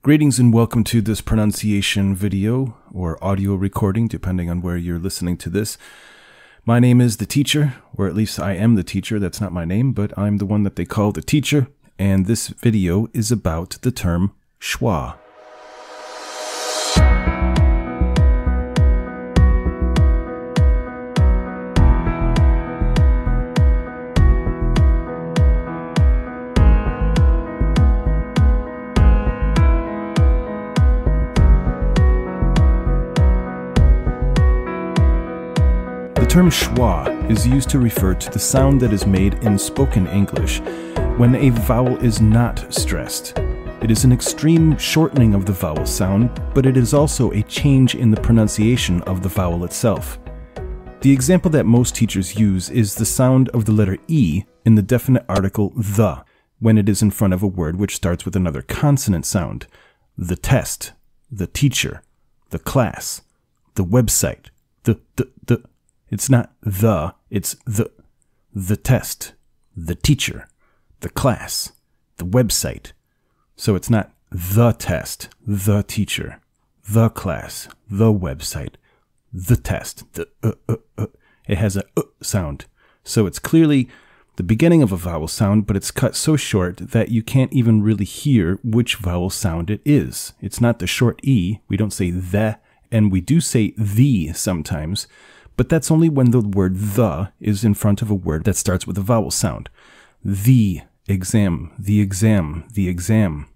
Greetings and welcome to this pronunciation video or audio recording, depending on where you're listening to this. My name is the teacher, or at least I am the teacher. That's not my name, but I'm the one that they call the teacher. And this video is about the term schwa. term schwa is used to refer to the sound that is made in spoken English when a vowel is not stressed. It is an extreme shortening of the vowel sound, but it is also a change in the pronunciation of the vowel itself. The example that most teachers use is the sound of the letter E in the definite article the when it is in front of a word which starts with another consonant sound. The test, the teacher, the class, the website, the, the, the. It's not the, it's the, the test, the teacher, the class, the website. So it's not the test, the teacher, the class, the website, the test, the uh, uh, uh. It has a uh sound. So it's clearly the beginning of a vowel sound, but it's cut so short that you can't even really hear which vowel sound it is. It's not the short E. We don't say the, and we do say the sometimes, but that's only when the word the is in front of a word that starts with a vowel sound. The exam, the exam, the exam.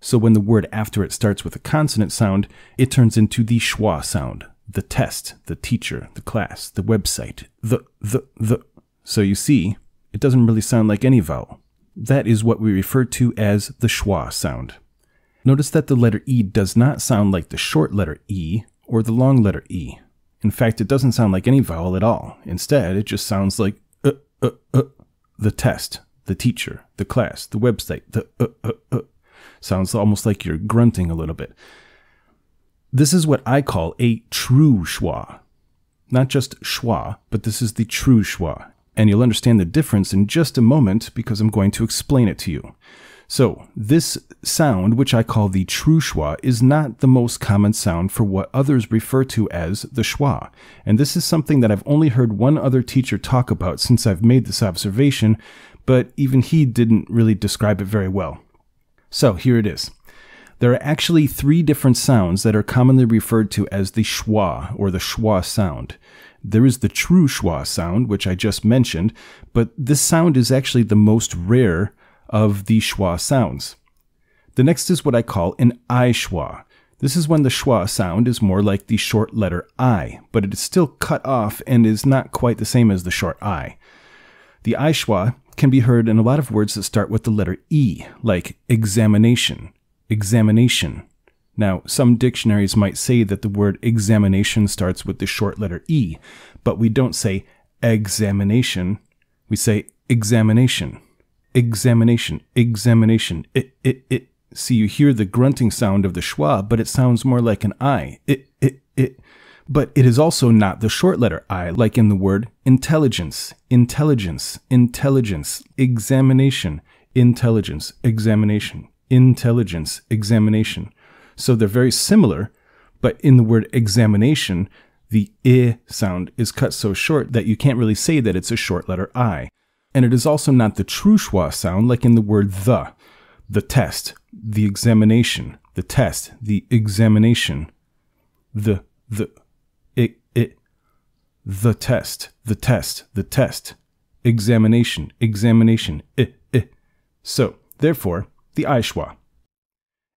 So when the word after it starts with a consonant sound, it turns into the schwa sound. The test, the teacher, the class, the website, the, the, the. So you see, it doesn't really sound like any vowel. That is what we refer to as the schwa sound. Notice that the letter E does not sound like the short letter E or the long letter E. In fact, it doesn't sound like any vowel at all. Instead, it just sounds like uh, uh, uh. the test, the teacher, the class, the website, the uh, uh, uh. Sounds almost like you're grunting a little bit. This is what I call a true schwa. Not just schwa, but this is the true schwa. And you'll understand the difference in just a moment because I'm going to explain it to you. So, this sound, which I call the true schwa, is not the most common sound for what others refer to as the schwa. And this is something that I've only heard one other teacher talk about since I've made this observation, but even he didn't really describe it very well. So, here it is. There are actually three different sounds that are commonly referred to as the schwa or the schwa sound. There is the true schwa sound, which I just mentioned, but this sound is actually the most rare of the schwa sounds. The next is what I call an I schwa. This is when the schwa sound is more like the short letter I, but it is still cut off and is not quite the same as the short I. The I schwa can be heard in a lot of words that start with the letter E, like examination, examination. Now, some dictionaries might say that the word examination starts with the short letter E, but we don't say examination, we say examination examination, examination. It, it, it. See, you hear the grunting sound of the schwa, but it sounds more like an I. It, it, it. But it is also not the short letter I, like in the word intelligence, intelligence, intelligence, examination, intelligence, examination, intelligence, examination. So they're very similar, but in the word examination, the I sound is cut so short that you can't really say that it's a short letter I and it is also not the true schwa sound like in the word the, the test, the examination, the test, the examination, the, the, it, it, the test, the test, the test, examination, examination, it, it. So, therefore, the I schwa.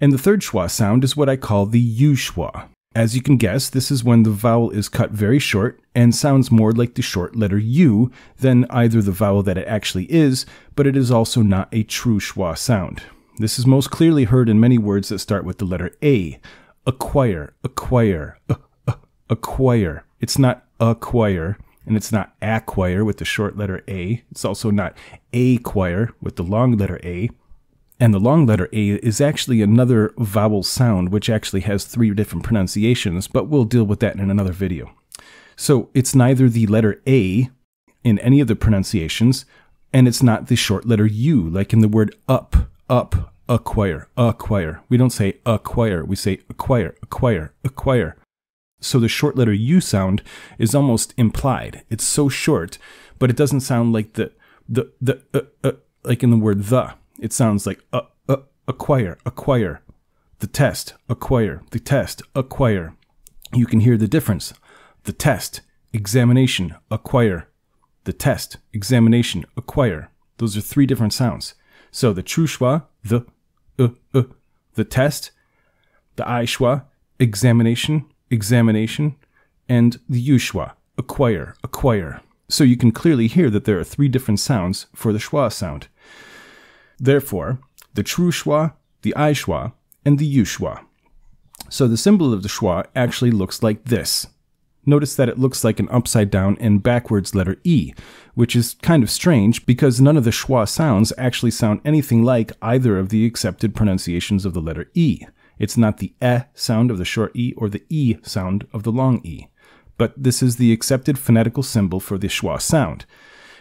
And the third schwa sound is what I call the U schwa. As you can guess, this is when the vowel is cut very short and sounds more like the short letter U than either the vowel that it actually is, but it is also not a true schwa sound. This is most clearly heard in many words that start with the letter A. Acquire, acquire, uh, uh, acquire. It's not acquire, and it's not acquire with the short letter A. It's also not acquire with the long letter A. And the long letter A is actually another vowel sound, which actually has three different pronunciations, but we'll deal with that in another video. So it's neither the letter A in any of the pronunciations, and it's not the short letter U, like in the word up, up, acquire, acquire. We don't say acquire, we say acquire, acquire, acquire. So the short letter U sound is almost implied. It's so short, but it doesn't sound like the, the, the, uh, uh, like in the word the it sounds like uh, uh, acquire, acquire, the test, acquire, the test, acquire. You can hear the difference. The test, examination, acquire. The test, examination, acquire. Those are three different sounds. So the true schwa, the, uh, uh, the test, the I schwa, examination, examination, and the U schwa, acquire, acquire. So you can clearly hear that there are three different sounds for the schwa sound. Therefore, the true schwa, the I schwa, and the U schwa. So the symbol of the schwa actually looks like this. Notice that it looks like an upside down and backwards letter E, which is kind of strange because none of the schwa sounds actually sound anything like either of the accepted pronunciations of the letter E. It's not the E sound of the short E or the E sound of the long E. But this is the accepted phonetical symbol for the schwa sound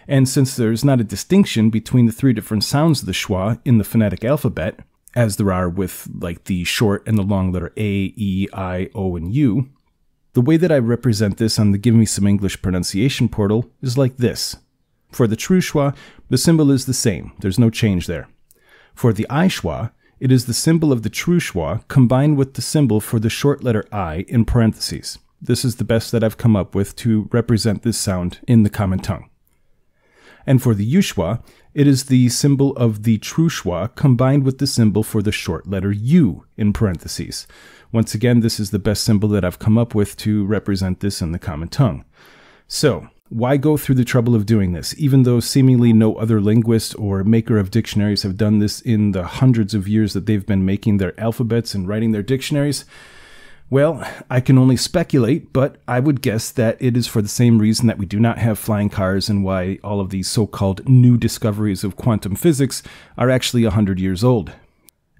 and since there is not a distinction between the three different sounds of the schwa in the phonetic alphabet, as there are with like the short and the long letter A, E, I, O, and U, the way that I represent this on the Give Me Some English pronunciation portal is like this. For the true schwa, the symbol is the same, there's no change there. For the I schwa, it is the symbol of the true schwa combined with the symbol for the short letter I in parentheses. This is the best that I've come up with to represent this sound in the common tongue. And for the Yushwa, it is the symbol of the true schwa combined with the symbol for the short letter U in parentheses. Once again, this is the best symbol that I've come up with to represent this in the common tongue. So, why go through the trouble of doing this, even though seemingly no other linguist or maker of dictionaries have done this in the hundreds of years that they've been making their alphabets and writing their dictionaries? Well, I can only speculate, but I would guess that it is for the same reason that we do not have flying cars and why all of these so called new discoveries of quantum physics are actually 100 years old.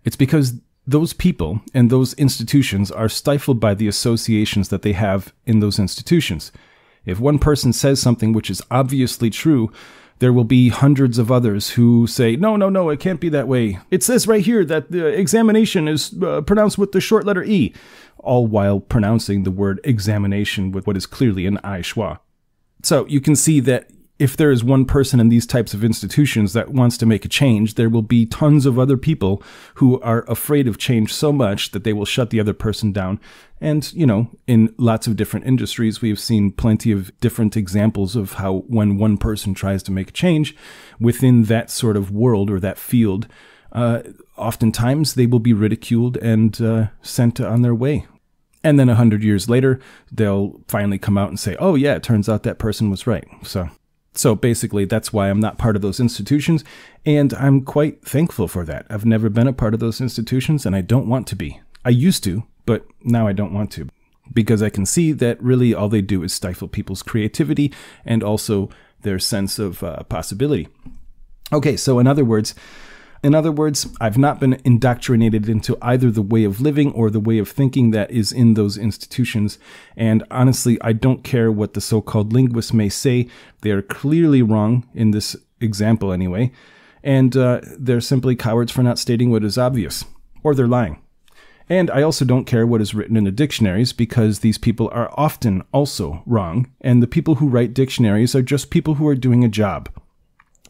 It's because those people and those institutions are stifled by the associations that they have in those institutions. If one person says something which is obviously true, there will be hundreds of others who say, no, no, no, it can't be that way. It says right here that the examination is uh, pronounced with the short letter E, all while pronouncing the word examination with what is clearly an I schwa. So you can see that if there is one person in these types of institutions that wants to make a change, there will be tons of other people who are afraid of change so much that they will shut the other person down. And, you know, in lots of different industries, we've seen plenty of different examples of how when one person tries to make a change within that sort of world or that field, uh, oftentimes they will be ridiculed and uh, sent on their way and then 100 years later, they'll finally come out and say, oh, yeah, it turns out that person was right. So so basically, that's why I'm not part of those institutions, and I'm quite thankful for that. I've never been a part of those institutions, and I don't want to be. I used to, but now I don't want to, because I can see that really all they do is stifle people's creativity and also their sense of uh, possibility. Okay, so in other words, in other words, I've not been indoctrinated into either the way of living or the way of thinking that is in those institutions. And honestly, I don't care what the so called linguists may say. They are clearly wrong, in this example anyway. And uh, they're simply cowards for not stating what is obvious. Or they're lying. And I also don't care what is written in the dictionaries because these people are often also wrong. And the people who write dictionaries are just people who are doing a job.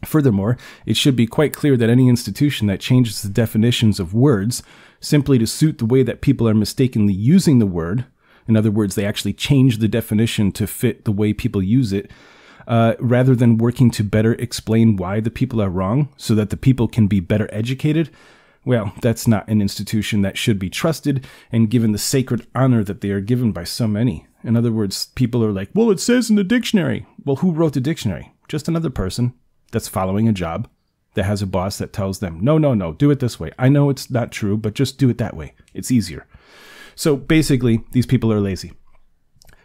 Furthermore, it should be quite clear that any institution that changes the definitions of words simply to suit the way that people are mistakenly using the word, in other words, they actually change the definition to fit the way people use it, uh, rather than working to better explain why the people are wrong so that the people can be better educated, well, that's not an institution that should be trusted and given the sacred honor that they are given by so many. In other words, people are like, well, it says in the dictionary. Well, who wrote the dictionary? Just another person that's following a job that has a boss that tells them, no, no, no, do it this way. I know it's not true, but just do it that way. It's easier. So basically, these people are lazy.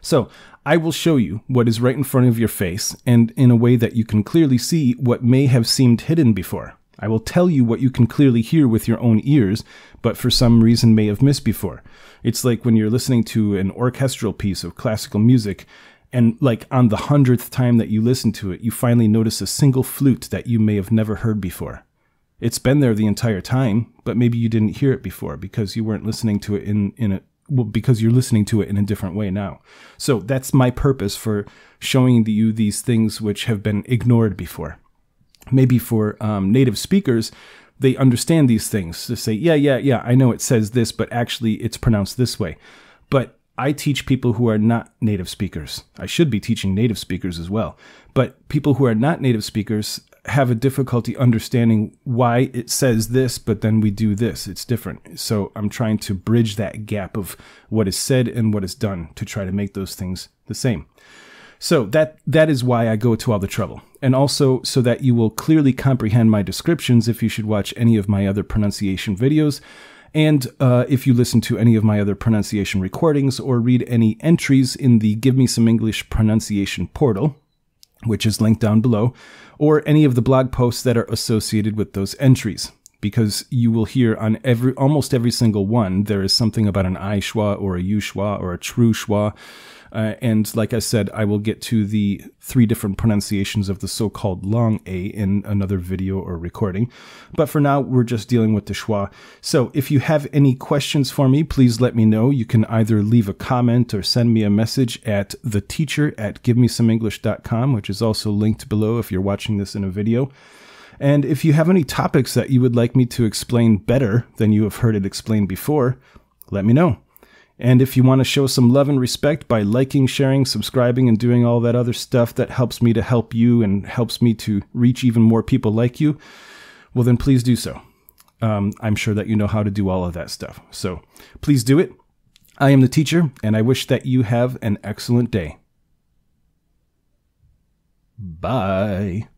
So I will show you what is right in front of your face and in a way that you can clearly see what may have seemed hidden before. I will tell you what you can clearly hear with your own ears, but for some reason may have missed before. It's like when you're listening to an orchestral piece of classical music and like on the hundredth time that you listen to it, you finally notice a single flute that you may have never heard before. It's been there the entire time, but maybe you didn't hear it before because you weren't listening to it in, in a well, because you're listening to it in a different way now. So that's my purpose for showing you these things which have been ignored before. Maybe for um, native speakers, they understand these things to say, yeah, yeah, yeah, I know it says this, but actually it's pronounced this way. I teach people who are not native speakers. I should be teaching native speakers as well. But people who are not native speakers have a difficulty understanding why it says this, but then we do this. It's different. So I'm trying to bridge that gap of what is said and what is done to try to make those things the same. So that that is why I go to all the trouble. And also so that you will clearly comprehend my descriptions if you should watch any of my other pronunciation videos. And uh, if you listen to any of my other pronunciation recordings or read any entries in the Give Me Some English pronunciation portal, which is linked down below, or any of the blog posts that are associated with those entries. Because you will hear on every almost every single one, there is something about an I schwa or a you schwa or a true schwa uh, and like I said, I will get to the three different pronunciations of the so-called long A in another video or recording. But for now, we're just dealing with the schwa. So if you have any questions for me, please let me know. You can either leave a comment or send me a message at the teacher at givemesomeenglish.com, which is also linked below if you're watching this in a video. And if you have any topics that you would like me to explain better than you have heard it explained before, let me know. And if you want to show some love and respect by liking, sharing, subscribing, and doing all that other stuff that helps me to help you and helps me to reach even more people like you, well, then please do so. Um, I'm sure that you know how to do all of that stuff. So please do it. I am the teacher, and I wish that you have an excellent day. Bye.